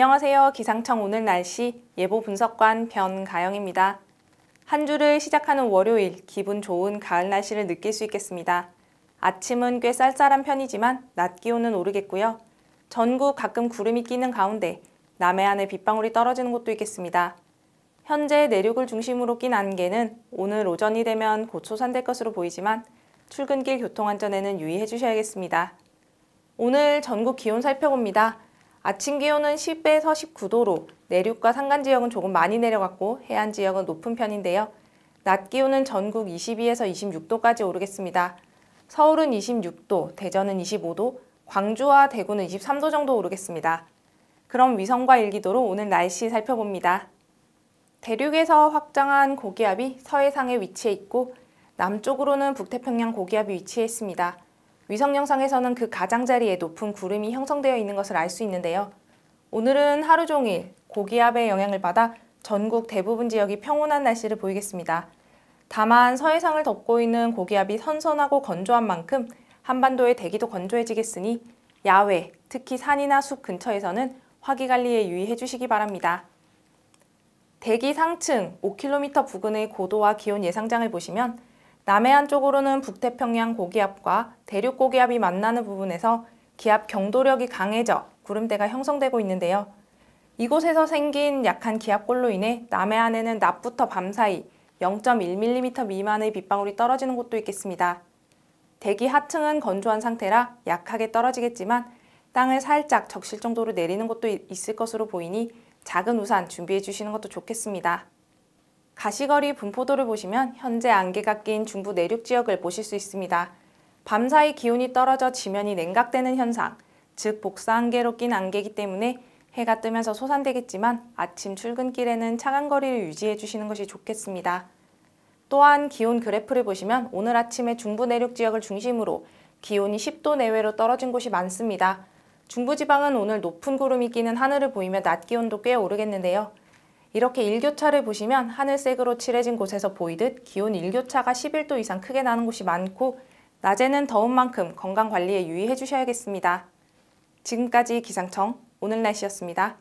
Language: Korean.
안녕하세요. 기상청 오늘 날씨 예보 분석관 변가영입니다. 한 주를 시작하는 월요일 기분 좋은 가을 날씨를 느낄 수 있겠습니다. 아침은 꽤 쌀쌀한 편이지만 낮 기온은 오르겠고요. 전국 가끔 구름이 끼는 가운데 남해안에 빗방울이 떨어지는 곳도 있겠습니다. 현재 내륙을 중심으로 낀 안개는 오늘 오전이 되면 곧 소산될 것으로 보이지만 출근길 교통안전에는 유의해 주셔야겠습니다. 오늘 전국 기온 살펴봅니다. 아침 기온은 1 0에서 19도로 내륙과 산간 지역은 조금 많이 내려갔고 해안 지역은 높은 편인데요. 낮 기온은 전국 22에서 26도까지 오르겠습니다. 서울은 26도, 대전은 25도, 광주와 대구는 23도 정도 오르겠습니다. 그럼 위성과 일기도로 오늘 날씨 살펴봅니다. 대륙에서 확장한 고기압이 서해상에 위치해 있고 남쪽으로는 북태평양 고기압이 위치해 있습니다. 위성 영상에서는 그 가장자리에 높은 구름이 형성되어 있는 것을 알 수 있는데요. 오늘은 하루 종일 고기압의 영향을 받아 전국 대부분 지역이 평온한 날씨를 보이겠습니다. 다만 서해상을 덮고 있는 고기압이 선선하고 건조한 만큼 한반도의 대기도 건조해지겠으니 야외, 특히 산이나 숲 근처에서는 화기관리에 유의해 주시기 바랍니다. 대기 상층 5km 부근의 고도와 기온 예상장을 보시면 남해안 쪽으로는 북태평양 고기압과 대륙 고기압이 만나는 부분에서 기압 경도력이 강해져 구름대가 형성되고 있는데요. 이곳에서 생긴 약한 기압골로 인해 남해안에는 낮부터 밤 사이 0.1mm 미만의 빗방울이 떨어지는 곳도 있겠습니다. 대기 하층은 건조한 상태라 약하게 떨어지겠지만 땅을 살짝 적실 정도로 내리는 곳도 있을 것으로 보이니 작은 우산 준비해 주시는 것도 좋겠습니다. 가시거리 분포도를 보시면 현재 안개가 낀 중부 내륙 지역을 보실 수 있습니다. 밤사이 기온이 떨어져 지면이 냉각되는 현상, 즉 복사 안개로 낀 안개이기 때문에 해가 뜨면서 소산되겠지만 아침 출근길에는 차간 거리를 유지해 주시는 것이 좋겠습니다. 또한 기온 그래프를 보시면 오늘 아침에 중부 내륙 지역을 중심으로 기온이 10도 내외로 떨어진 곳이 많습니다. 중부지방은 오늘 높은 구름이 끼는 하늘을 보이며 낮 기온도 꽤 오르겠는데요. 이렇게 일교차를 보시면 하늘색으로 칠해진 곳에서 보이듯 기온 일교차가 11도 이상 크게 나는 곳이 많고 낮에는 더운 만큼 건강관리에 유의해 주셔야겠습니다. 지금까지 기상청 오늘 날씨였습니다.